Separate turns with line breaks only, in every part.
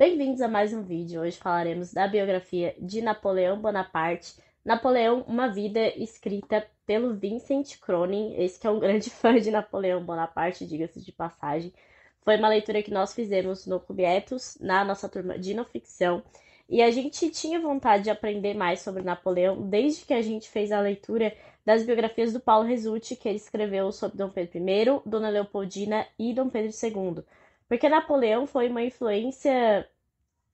Bem-vindos a mais um vídeo. Hoje falaremos da biografia de Napoleão Bonaparte. Napoleão, uma vida escrita pelo Vincent Cronin, esse que é um grande fã de Napoleão Bonaparte, diga-se de passagem. Foi uma leitura que nós fizemos no Clube na nossa turma de não ficção. E a gente tinha vontade de aprender mais sobre Napoleão desde que a gente fez a leitura das biografias do Paulo Resutti, que ele escreveu sobre Dom Pedro I, Dona Leopoldina e Dom Pedro II. Porque Napoleão foi uma influência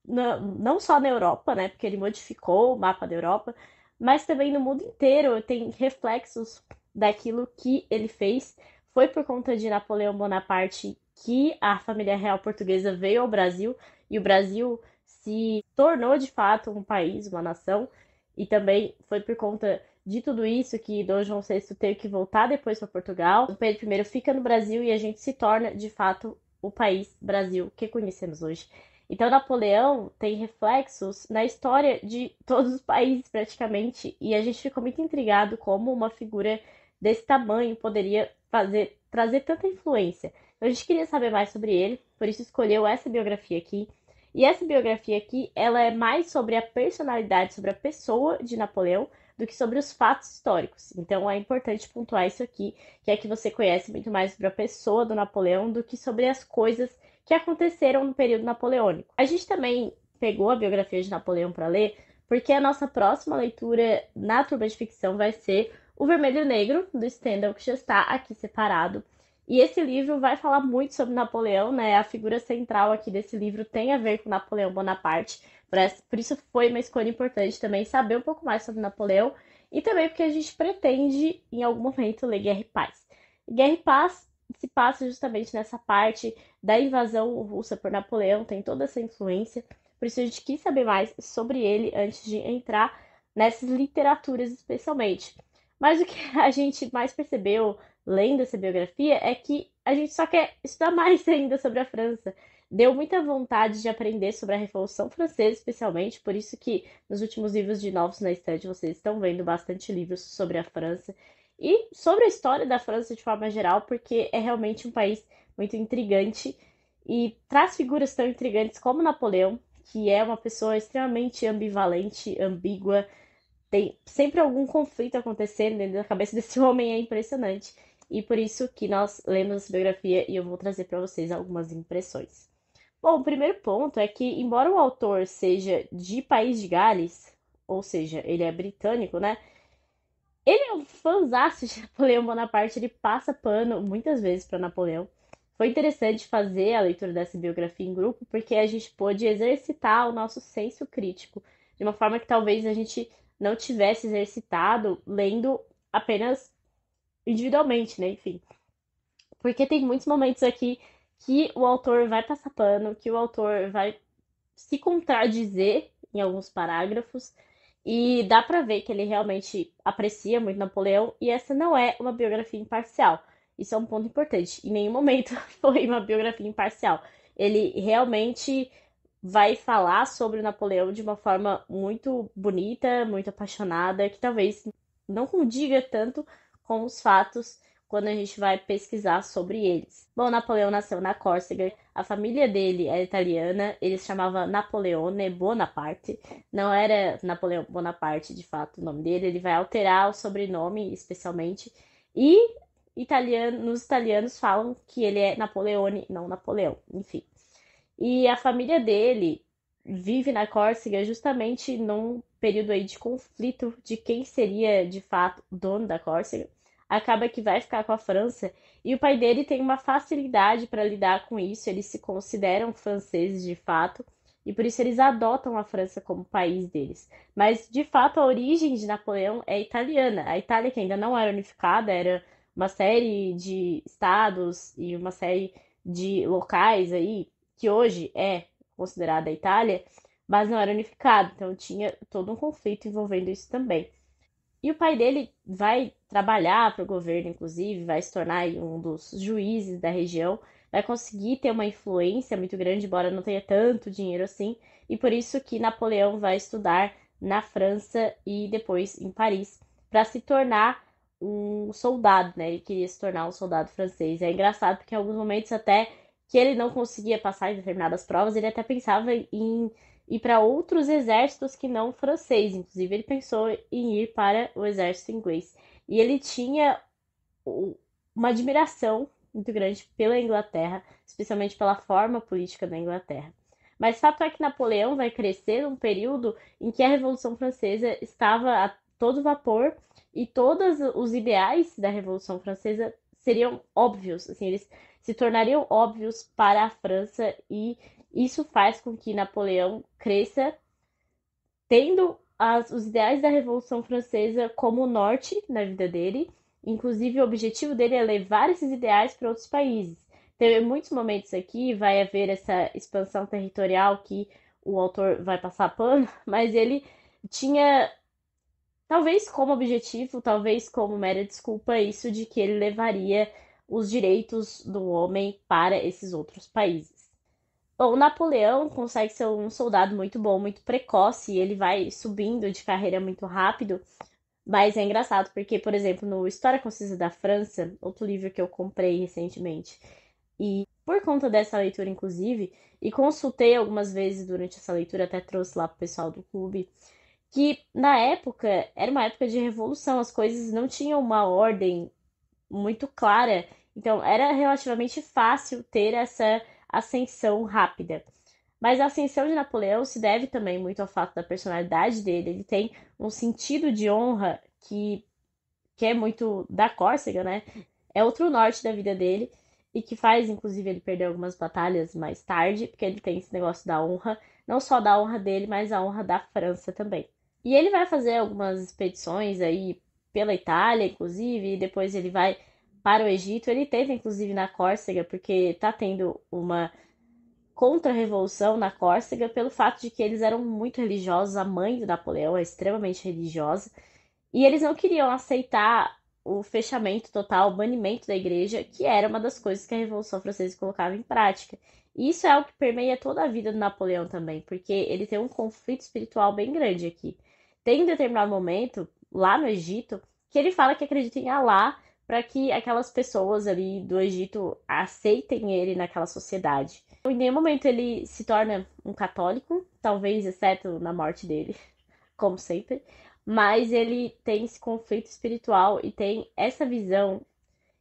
não só na Europa, né? Porque ele modificou o mapa da Europa, mas também no mundo inteiro tem reflexos daquilo que ele fez. Foi por conta de Napoleão Bonaparte que a família real portuguesa veio ao Brasil e o Brasil se tornou de fato um país, uma nação. E também foi por conta de tudo isso que Dom João VI teve que voltar depois para Portugal. O Pedro I fica no Brasil e a gente se torna de fato o país Brasil que conhecemos hoje. Então, Napoleão tem reflexos na história de todos os países, praticamente, e a gente ficou muito intrigado como uma figura desse tamanho poderia fazer trazer tanta influência. Então, a gente queria saber mais sobre ele, por isso escolheu essa biografia aqui. E essa biografia aqui, ela é mais sobre a personalidade, sobre a pessoa de Napoleão, do que sobre os fatos históricos. Então é importante pontuar isso aqui, que é que você conhece muito mais sobre a pessoa do Napoleão do que sobre as coisas que aconteceram no período napoleônico. A gente também pegou a biografia de Napoleão para ler, porque a nossa próxima leitura na turma de ficção vai ser O Vermelho e Negro, do Stendhal, que já está aqui separado. E esse livro vai falar muito sobre Napoleão, né? A figura central aqui desse livro tem a ver com Napoleão Bonaparte. Por isso foi uma escolha importante também saber um pouco mais sobre Napoleão e também porque a gente pretende, em algum momento, ler Guerra e Paz. Guerra e Paz se passa justamente nessa parte da invasão russa por Napoleão, tem toda essa influência. Por isso a gente quis saber mais sobre ele antes de entrar nessas literaturas especialmente. Mas o que a gente mais percebeu lendo essa biografia é que a gente só quer estudar mais ainda sobre a França. Deu muita vontade de aprender sobre a Revolução Francesa, especialmente, por isso que nos últimos livros de novos na estante vocês estão vendo bastante livros sobre a França e sobre a história da França de forma geral, porque é realmente um país muito intrigante e traz figuras tão intrigantes como Napoleão, que é uma pessoa extremamente ambivalente, ambígua, tem sempre algum conflito acontecendo né, dentro da cabeça desse homem, é impressionante. E por isso que nós lemos essa biografia e eu vou trazer para vocês algumas impressões. Bom, o primeiro ponto é que, embora o autor seja de País de Gales, ou seja, ele é britânico, né? Ele é um fãzaço de Napoleão Bonaparte, ele passa pano muitas vezes para Napoleão. Foi interessante fazer a leitura dessa biografia em grupo, porque a gente pôde exercitar o nosso senso crítico de uma forma que talvez a gente não tivesse exercitado lendo apenas individualmente, né? Enfim. Porque tem muitos momentos aqui que o autor vai passar pano, que o autor vai se contradizer em alguns parágrafos. E dá para ver que ele realmente aprecia muito Napoleão, e essa não é uma biografia imparcial. Isso é um ponto importante. Em nenhum momento foi uma biografia imparcial. Ele realmente vai falar sobre Napoleão de uma forma muito bonita, muito apaixonada, que talvez não condiga tanto com os fatos quando a gente vai pesquisar sobre eles. Bom, Napoleão nasceu na Córcega, a família dele é italiana, ele se chamava Napoleone Bonaparte, não era Napoleão Bonaparte de fato o nome dele, ele vai alterar o sobrenome especialmente, e italiano, os italianos falam que ele é Napoleone, não Napoleão, enfim. E a família dele vive na Córcega justamente num período aí de conflito de quem seria de fato dono da Córcega acaba que vai ficar com a França. E o pai dele tem uma facilidade para lidar com isso, eles se consideram franceses de fato, e por isso eles adotam a França como país deles. Mas, de fato, a origem de Napoleão é italiana. A Itália, que ainda não era unificada, era uma série de estados e uma série de locais aí, que hoje é considerada a Itália, mas não era unificada, então tinha todo um conflito envolvendo isso também. E o pai dele vai trabalhar para o governo, inclusive, vai se tornar um dos juízes da região, vai conseguir ter uma influência muito grande, embora não tenha tanto dinheiro assim, e por isso que Napoleão vai estudar na França e depois em Paris para se tornar um soldado, né? Ele queria se tornar um soldado francês. É engraçado porque em alguns momentos até que ele não conseguia passar em determinadas provas, ele até pensava em e para outros exércitos que não francês. Inclusive, ele pensou em ir para o exército inglês. E ele tinha uma admiração muito grande pela Inglaterra, especialmente pela forma política da Inglaterra. Mas fato é que Napoleão vai crescer num período em que a Revolução Francesa estava a todo vapor e todos os ideais da Revolução Francesa seriam óbvios, assim, eles se tornariam óbvios para a França e isso faz com que Napoleão cresça tendo as, os ideais da Revolução Francesa como norte na vida dele. Inclusive, o objetivo dele é levar esses ideais para outros países. Então, muitos momentos aqui vai haver essa expansão territorial que o autor vai passar pano, mas ele tinha, talvez como objetivo, talvez como mera desculpa, isso de que ele levaria os direitos do homem para esses outros países. Bom, o Napoleão consegue ser um soldado muito bom, muito precoce, e ele vai subindo de carreira muito rápido. Mas é engraçado, porque, por exemplo, no História Concisa da França, outro livro que eu comprei recentemente, e por conta dessa leitura, inclusive, e consultei algumas vezes durante essa leitura, até trouxe lá pro pessoal do clube, que na época era uma época de revolução, as coisas não tinham uma ordem muito clara, então era relativamente fácil ter essa ascensão rápida. Mas a ascensão de Napoleão se deve também muito ao fato da personalidade dele. Ele tem um sentido de honra que, que é muito da Córcega, né? É outro norte da vida dele e que faz, inclusive, ele perder algumas batalhas mais tarde, porque ele tem esse negócio da honra, não só da honra dele, mas a honra da França também. E ele vai fazer algumas expedições aí pela Itália, inclusive, e depois ele vai para o Egito. Ele teve, inclusive, na Córcega, porque está tendo uma contra-revolução na Córcega pelo fato de que eles eram muito religiosos. A mãe do Napoleão é extremamente religiosa. E eles não queriam aceitar o fechamento total, o banimento da igreja, que era uma das coisas que a Revolução Francesa colocava em prática. E isso é o que permeia toda a vida do Napoleão também, porque ele tem um conflito espiritual bem grande aqui. Tem um determinado momento, lá no Egito, que ele fala que acredita em Alá para que aquelas pessoas ali do Egito aceitem ele naquela sociedade. Em nenhum momento ele se torna um católico, talvez exceto na morte dele, como sempre, mas ele tem esse conflito espiritual e tem essa visão,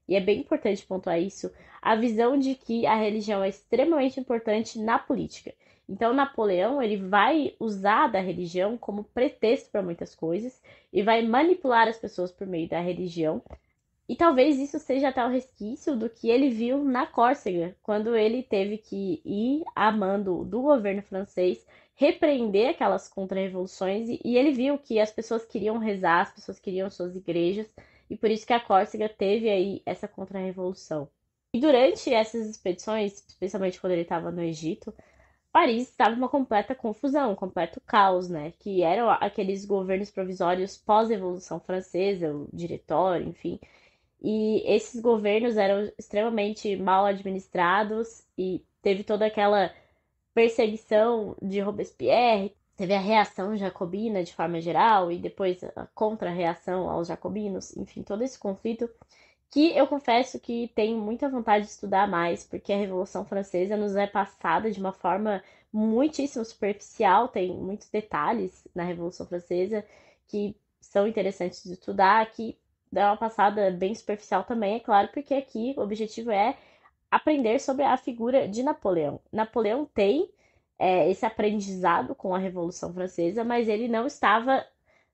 e é bem importante pontuar isso, a visão de que a religião é extremamente importante na política. Então Napoleão ele vai usar da religião como pretexto para muitas coisas e vai manipular as pessoas por meio da religião e talvez isso seja tal resquício do que ele viu na Córcega, quando ele teve que ir a mando do governo francês repreender aquelas contra-revoluções e ele viu que as pessoas queriam rezar, as pessoas queriam suas igrejas e por isso que a Córcega teve aí essa contra-revolução. E durante essas expedições, especialmente quando ele estava no Egito, Paris estava uma completa confusão, um completo caos, né? Que eram aqueles governos provisórios pós-revolução francesa, o diretório, enfim, e esses governos eram extremamente mal administrados e teve toda aquela perseguição de Robespierre, teve a reação jacobina de forma geral e depois a contra-reação aos jacobinos, enfim, todo esse conflito que eu confesso que tenho muita vontade de estudar mais, porque a Revolução Francesa nos é passada de uma forma muitíssimo superficial, tem muitos detalhes na Revolução Francesa que são interessantes de estudar, que dar uma passada bem superficial também, é claro, porque aqui o objetivo é aprender sobre a figura de Napoleão. Napoleão tem é, esse aprendizado com a Revolução Francesa, mas ele não estava,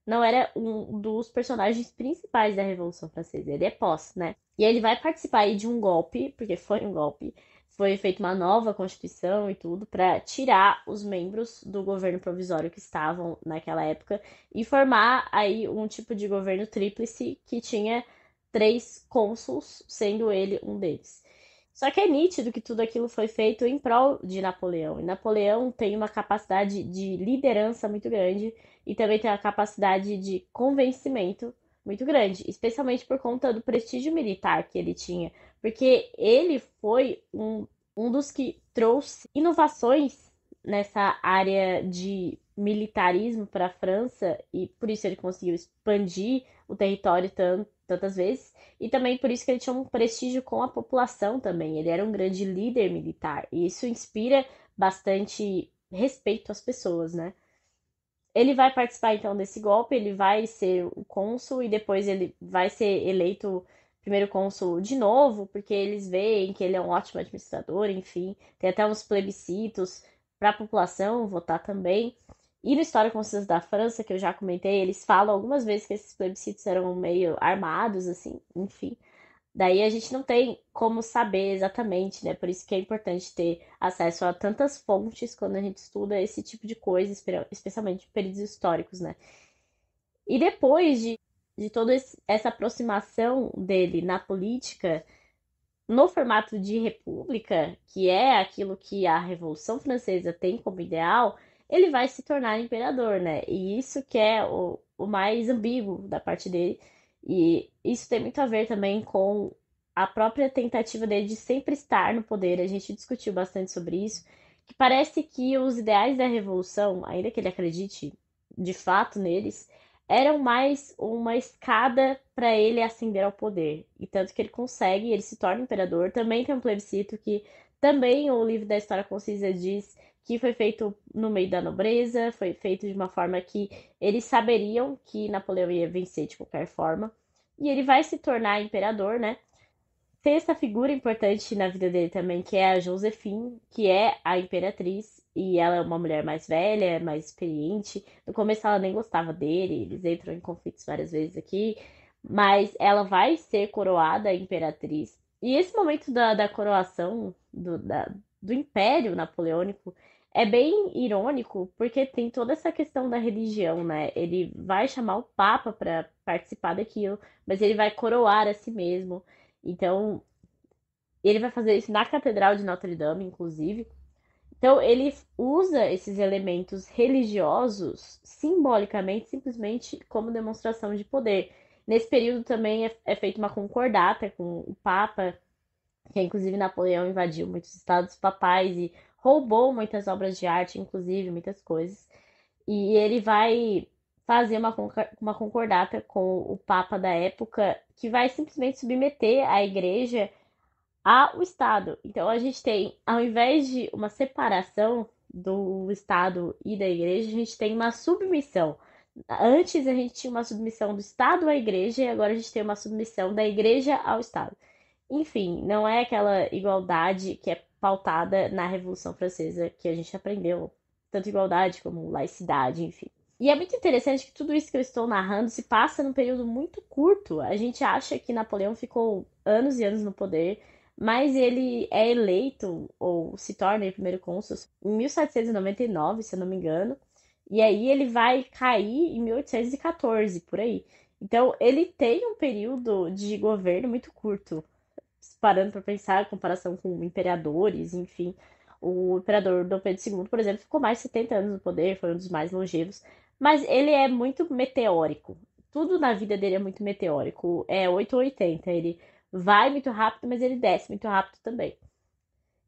não era um dos personagens principais da Revolução Francesa, ele é pós, né? E ele vai participar aí de um golpe, porque foi um golpe, foi feita uma nova constituição e tudo para tirar os membros do governo provisório que estavam naquela época e formar aí um tipo de governo tríplice que tinha três cônsuls, sendo ele um deles. Só que é nítido que tudo aquilo foi feito em prol de Napoleão. E Napoleão tem uma capacidade de liderança muito grande e também tem a capacidade de convencimento muito grande, especialmente por conta do prestígio militar que ele tinha, porque ele foi um, um dos que trouxe inovações nessa área de militarismo para a França e por isso ele conseguiu expandir o território tanto, tantas vezes e também por isso que ele tinha um prestígio com a população também. Ele era um grande líder militar e isso inspira bastante respeito às pessoas, né? Ele vai participar então desse golpe, ele vai ser o cônsul e depois ele vai ser eleito primeiro cônsul de novo, porque eles veem que ele é um ótimo administrador, enfim, tem até uns plebiscitos para a população votar também. E no História Consciência da França, que eu já comentei, eles falam algumas vezes que esses plebiscitos eram meio armados, assim, enfim. Daí a gente não tem como saber exatamente, né? Por isso que é importante ter acesso a tantas fontes quando a gente estuda esse tipo de coisa, especialmente períodos históricos, né? E depois de, de toda essa aproximação dele na política, no formato de república, que é aquilo que a Revolução Francesa tem como ideal, ele vai se tornar imperador, né? E isso que é o, o mais ambíguo da parte dele, e isso tem muito a ver também com a própria tentativa dele de sempre estar no poder. A gente discutiu bastante sobre isso, que parece que os ideais da revolução, ainda que ele acredite de fato neles, eram mais uma escada para ele ascender ao poder. E tanto que ele consegue, ele se torna imperador. Também tem um plebiscito que também o livro da história concisa diz que foi feito no meio da nobreza, foi feito de uma forma que eles saberiam que Napoleão ia vencer de qualquer forma. E ele vai se tornar imperador, né? Tem essa figura importante na vida dele também, que é a Josephine, que é a imperatriz, e ela é uma mulher mais velha, mais experiente. No começo ela nem gostava dele, eles entram em conflitos várias vezes aqui, mas ela vai ser coroada imperatriz. E esse momento da, da coroação, do, da, do Império Napoleônico, é bem irônico porque tem toda essa questão da religião, né? Ele vai chamar o Papa para participar daquilo, mas ele vai coroar a si mesmo. Então, ele vai fazer isso na Catedral de Notre Dame, inclusive. Então, ele usa esses elementos religiosos simbolicamente, simplesmente como demonstração de poder. Nesse período também é, é feita uma concordata com o Papa, que inclusive Napoleão invadiu muitos estados papais e roubou muitas obras de arte, inclusive muitas coisas. E ele vai fazer uma, uma concordata com o Papa da época, que vai simplesmente submeter a igreja ao Estado. Então a gente tem, ao invés de uma separação do Estado e da igreja, a gente tem uma submissão. Antes a gente tinha uma submissão do Estado à igreja e agora a gente tem uma submissão da igreja ao Estado. Enfim, não é aquela igualdade que é pautada na Revolução Francesa que a gente aprendeu, tanto igualdade como laicidade, enfim. E é muito interessante que tudo isso que eu estou narrando se passa num período muito curto. A gente acha que Napoleão ficou anos e anos no poder, mas ele é eleito ou se torna o primeiro cônsul em 1799, se eu não me engano. E aí ele vai cair em 1814, por aí. Então ele tem um período de governo muito curto parando para pensar, em comparação com imperadores, enfim, o imperador Dom Pedro II, por exemplo, ficou mais de 70 anos no poder, foi um dos mais longevos, mas ele é muito meteórico. Tudo na vida dele é muito meteórico. É 8 ou 80. Ele vai muito rápido, mas ele desce muito rápido também.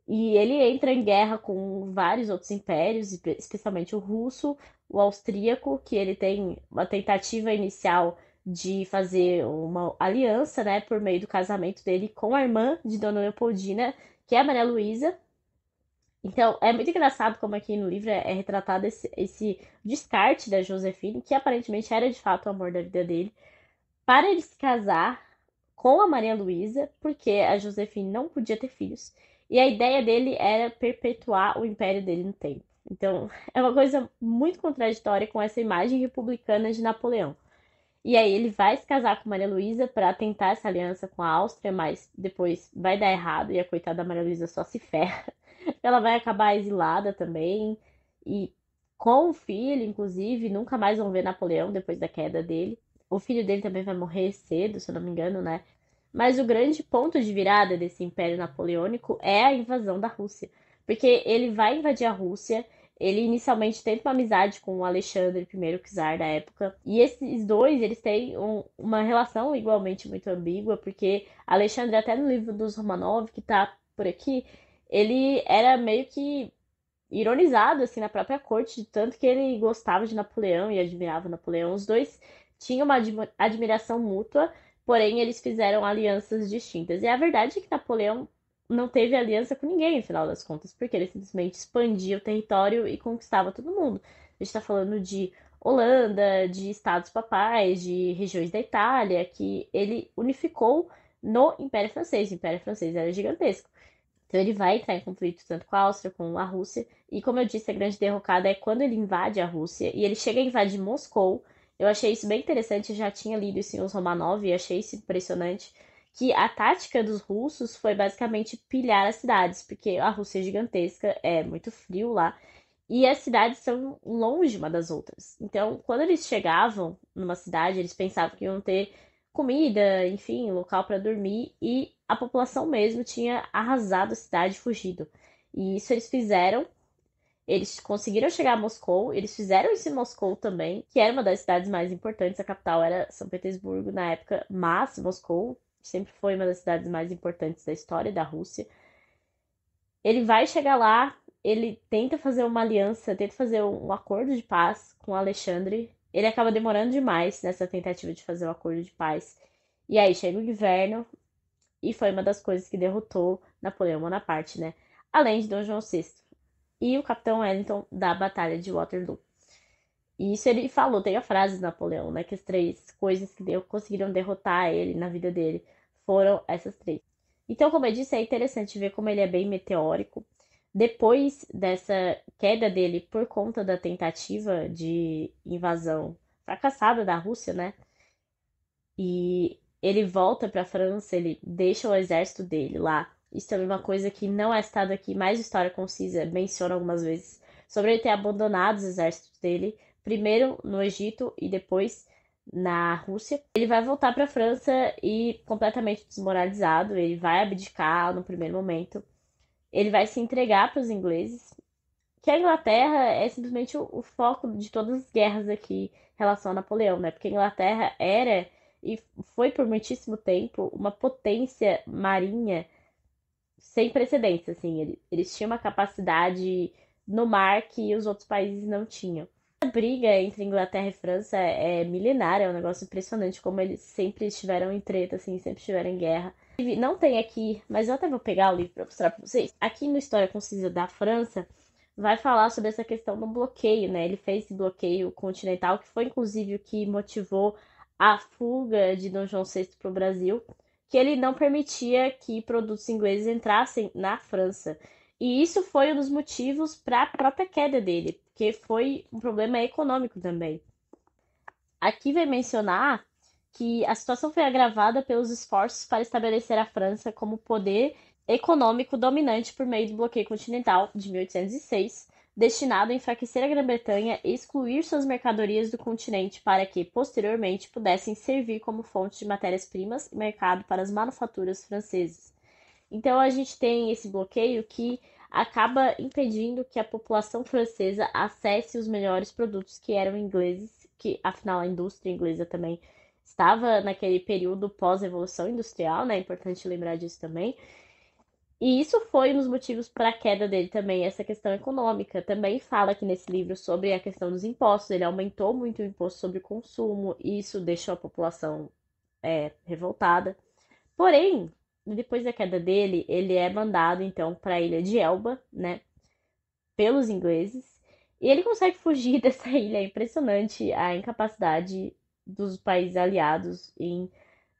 E ele entra em guerra com vários outros impérios, especialmente o russo, o austríaco, que ele tem uma tentativa inicial de fazer uma aliança, né, por meio do casamento dele com a irmã de Dona Leopoldina, que é a Maria Luísa. Então, é muito engraçado como aqui no livro é, retratado esse, esse descarte da Josefine, que aparentemente era de fato o amor da vida dele, para ele se casar com a Maria Luísa, porque a Josefine não podia ter filhos. E a ideia dele era perpetuar o império dele no tempo. Então, é uma coisa muito contraditória com essa imagem republicana de Napoleão. E aí ele vai se casar com Maria Luísa para tentar essa aliança com a Áustria, mas depois vai dar errado e a coitada da Maria Luísa só se ferra. Ela vai acabar exilada também e com o filho, inclusive, nunca mais vão ver Napoleão depois da queda dele. O filho dele também vai morrer cedo, se eu não me engano, né? Mas o grande ponto de virada desse império napoleônico é a invasão da Rússia, porque ele vai invadir a Rússia ele inicialmente tenta uma amizade com o Alexandre I, o czar da época, e esses dois eles têm um, uma relação igualmente muito ambígua, porque Alexandre até no livro dos Romanov que tá por aqui, ele era meio que ironizado assim na própria corte, tanto que ele gostava de Napoleão e admirava Napoleão. Os dois tinham uma admiração mútua, porém eles fizeram alianças distintas. E a verdade é que Napoleão não teve aliança com ninguém, no final das contas, porque ele simplesmente expandia o território e conquistava todo mundo. A gente está falando de Holanda, de estados papais, de regiões da Itália, que ele unificou no Império Francês. O Império Francês era gigantesco. Então ele vai entrar em conflito tanto com a Áustria, com a Rússia. E como eu disse, a grande derrocada é quando ele invade a Rússia. E ele chega a invadir Moscou. Eu achei isso bem interessante. Eu já tinha lido isso em Os Romanov e achei isso impressionante que a tática dos russos foi basicamente pilhar as cidades, porque a Rússia é gigantesca, é muito frio lá, e as cidades são longe uma das outras. Então, quando eles chegavam numa cidade, eles pensavam que iam ter comida, enfim, local para dormir, e a população mesmo tinha arrasado a cidade, fugido. E isso eles fizeram. Eles conseguiram chegar a Moscou, eles fizeram isso em Moscou também, que era uma das cidades mais importantes, a capital era São Petersburgo na época, mas Moscou sempre foi uma das cidades mais importantes da história da Rússia. Ele vai chegar lá, ele tenta fazer uma aliança, tenta fazer um acordo de paz com Alexandre. Ele acaba demorando demais nessa tentativa de fazer o um acordo de paz. E aí chega o inverno, e foi uma das coisas que derrotou Napoleão Bonaparte, né? Além de Dom João VI e o capitão Wellington da Batalha de Waterloo. E isso ele falou, tem a frase de Napoleão, né? Que as três coisas que deu, conseguiram derrotar ele na vida dele foram essas três. Então, como eu disse, é interessante ver como ele é bem meteórico. Depois dessa queda dele por conta da tentativa de invasão fracassada da Rússia, né? E ele volta para a França, ele deixa o exército dele lá. Isso também é uma coisa que não é citada aqui, mas a história concisa menciona algumas vezes sobre ele ter abandonado os exércitos dele primeiro no Egito e depois na Rússia. Ele vai voltar para a França e completamente desmoralizado, ele vai abdicar no primeiro momento. Ele vai se entregar para os ingleses. Que a Inglaterra é simplesmente o, foco de todas as guerras aqui em relação a Napoleão, né? Porque a Inglaterra era e foi por muitíssimo tempo uma potência marinha sem precedentes, assim. eles tinham uma capacidade no mar que os outros países não tinham. Essa briga entre Inglaterra e França é, é milenária, é um negócio impressionante como eles sempre estiveram em treta, assim, sempre estiveram em guerra. Não tem aqui, mas eu até vou pegar o livro para mostrar para vocês. Aqui no História Concisa da França vai falar sobre essa questão do bloqueio, né? Ele fez esse bloqueio continental, que foi inclusive o que motivou a fuga de Dom João VI para o Brasil, que ele não permitia que produtos ingleses entrassem na França. E isso foi um dos motivos para a própria queda dele, porque foi um problema econômico também. Aqui vai mencionar que a situação foi agravada pelos esforços para estabelecer a França como poder econômico dominante por meio do bloqueio continental de 1806, destinado a enfraquecer a Grã-Bretanha e excluir suas mercadorias do continente para que, posteriormente, pudessem servir como fonte de matérias-primas e mercado para as manufaturas francesas. Então a gente tem esse bloqueio que acaba impedindo que a população francesa acesse os melhores produtos que eram ingleses, que afinal a indústria inglesa também estava naquele período pós-evolução industrial, né? É importante lembrar disso também. E isso foi um dos motivos para a queda dele também, essa questão econômica. Também fala aqui nesse livro sobre a questão dos impostos. Ele aumentou muito o imposto sobre o consumo, e isso deixou a população é, revoltada. Porém, depois da queda dele, ele é mandado então para a ilha de Elba, né? Pelos ingleses. E ele consegue fugir dessa ilha. É impressionante a incapacidade dos países aliados em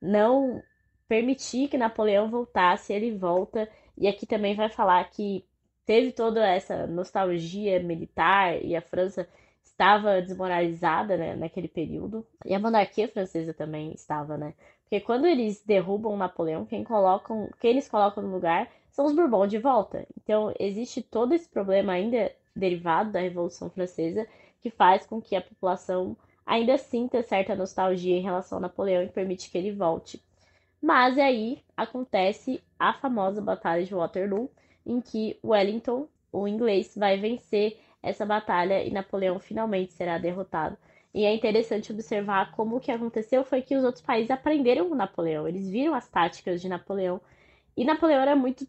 não permitir que Napoleão voltasse. Ele volta. E aqui também vai falar que teve toda essa nostalgia militar e a França estava desmoralizada né, naquele período. E a monarquia francesa também estava, né? Porque quando eles derrubam Napoleão, quem, colocam, quem eles colocam no lugar são os Bourbons de volta. Então, existe todo esse problema ainda derivado da Revolução Francesa que faz com que a população ainda sinta certa nostalgia em relação a Napoleão e permite que ele volte. Mas aí acontece a famosa Batalha de Waterloo, em que Wellington, o inglês, vai vencer essa batalha e Napoleão finalmente será derrotado. E é interessante observar como o que aconteceu foi que os outros países aprenderam com Napoleão, eles viram as táticas de Napoleão. E Napoleão era muito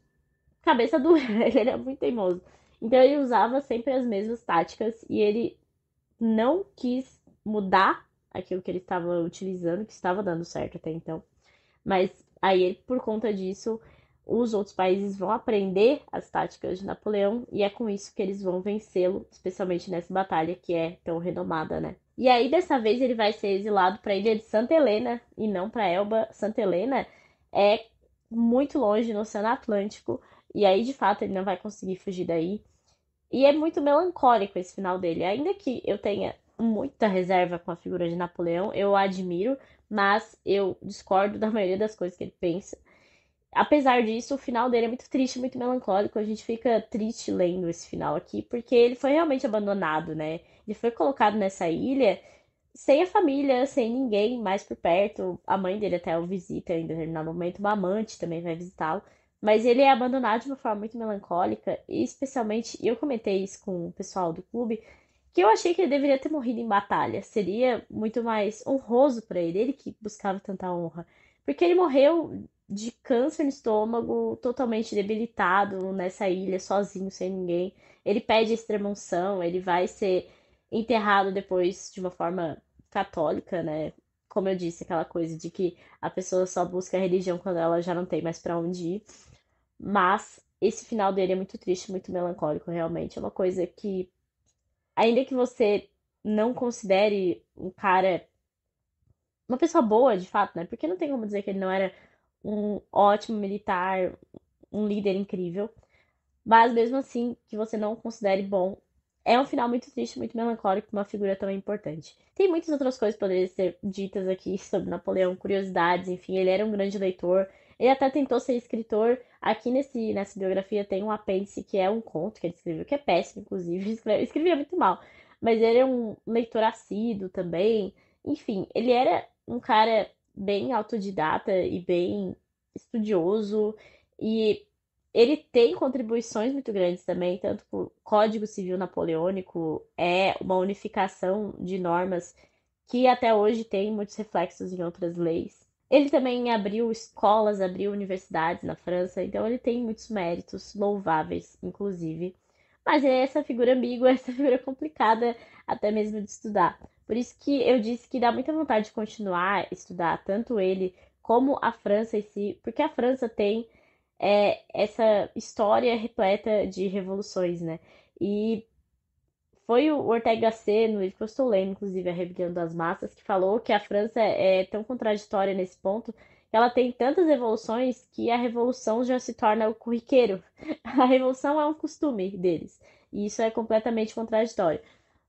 cabeça dura, ele era muito teimoso. Então ele usava sempre as mesmas táticas e ele não quis mudar aquilo que ele estava utilizando, que estava dando certo até então. Mas aí, por conta disso, os outros países vão aprender as táticas de Napoleão e é com isso que eles vão vencê-lo, especialmente nessa batalha que é tão renomada, né? E aí, dessa vez, ele vai ser exilado para a ilha de Santa Helena e não para Elba. Santa Helena é muito longe no Oceano Atlântico. E aí, de fato, ele não vai conseguir fugir daí. E é muito melancólico esse final dele. Ainda que eu tenha muita reserva com a figura de Napoleão, eu o admiro, mas eu discordo da maioria das coisas que ele pensa. Apesar disso, o final dele é muito triste, muito melancólico. A gente fica triste lendo esse final aqui, porque ele foi realmente abandonado, né? Ele foi colocado nessa ilha sem a família, sem ninguém mais por perto. A mãe dele até o visita em determinado momento, uma amante também vai visitá-lo. Mas ele é abandonado de uma forma muito melancólica, e especialmente eu comentei isso com o pessoal do clube, que eu achei que ele deveria ter morrido em batalha. Seria muito mais honroso para ele, ele que buscava tanta honra. Porque ele morreu de câncer no estômago, totalmente debilitado nessa ilha, sozinho, sem ninguém. Ele pede a extrema-unção, ele vai ser enterrado depois de uma forma católica, né? Como eu disse, aquela coisa de que a pessoa só busca a religião quando ela já não tem mais para onde ir. Mas esse final dele é muito triste, muito melancólico, realmente. É uma coisa que, ainda que você não considere um cara uma pessoa boa, de fato, né? Porque não tem como dizer que ele não era um ótimo militar, um líder incrível. Mas mesmo assim, que você não considere bom, é um final muito triste, muito melancólico, uma figura tão importante. Tem muitas outras coisas que poderiam ser ditas aqui sobre Napoleão, curiosidades, enfim, ele era um grande leitor. Ele até tentou ser escritor. Aqui nesse, nessa biografia tem um apêndice que é um conto que ele escreveu, que é péssimo, inclusive. Escrevia, escrevia muito mal. Mas ele é um leitor assíduo também. Enfim, ele era um cara bem autodidata e bem estudioso e ele tem contribuições muito grandes também, tanto o Código Civil Napoleônico é uma unificação de normas que até hoje tem muitos reflexos em outras leis. Ele também abriu escolas, abriu universidades na França, então ele tem muitos méritos louváveis, inclusive. Mas é essa figura ambígua, essa figura complicada até mesmo de estudar. Por isso que eu disse que dá muita vontade de continuar estudar tanto ele como a França em si, porque a França tem é, essa história repleta de revoluções, né? E foi o Ortega C, no livro que eu estou lendo, inclusive, A Rebelião das Massas, que falou que a França é tão contraditória nesse ponto que ela tem tantas revoluções que a revolução já se torna o corriqueiro. A revolução é um costume deles. E isso é completamente contraditório.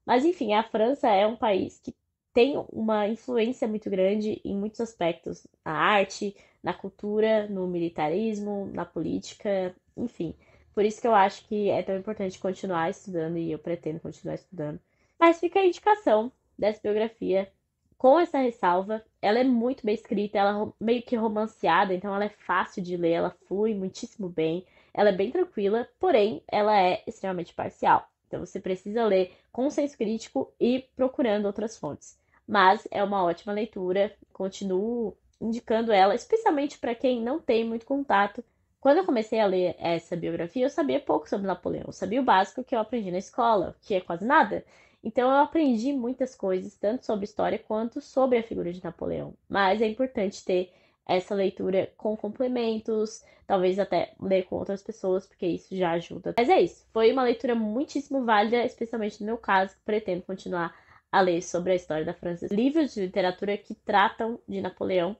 Mas enfim, a França é um país que tem uma influência muito grande em muitos aspectos, na arte, na cultura, no militarismo, na política, enfim. Por isso que eu acho que é tão importante continuar estudando e eu pretendo continuar estudando. Mas fica a indicação dessa biografia com essa ressalva. Ela é muito bem escrita, ela é meio que romanceada, então ela é fácil de ler, ela flui muitíssimo bem, ela é bem tranquila, porém ela é extremamente parcial. Então você precisa ler com senso crítico e procurando outras fontes. Mas é uma ótima leitura, continuo indicando ela, especialmente para quem não tem muito contato. Quando eu comecei a ler essa biografia, eu sabia pouco sobre Napoleão, eu sabia o básico que eu aprendi na escola, que é quase nada. Então eu aprendi muitas coisas, tanto sobre história quanto sobre a figura de Napoleão. Mas é importante ter essa leitura com complementos, talvez até ler com outras pessoas, porque isso já ajuda. Mas é isso, foi uma leitura muitíssimo válida, especialmente no meu caso, que pretendo continuar a ler sobre a história da França. Livros de literatura que tratam de Napoleão,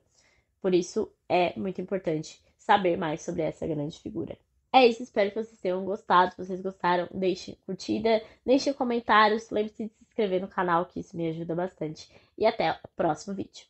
por isso é muito importante saber mais sobre essa grande figura. É isso, espero que vocês tenham gostado. Se vocês gostaram, deixem curtida, deixem comentários, lembre-se de se inscrever no canal, que isso me ajuda bastante. E até o próximo vídeo.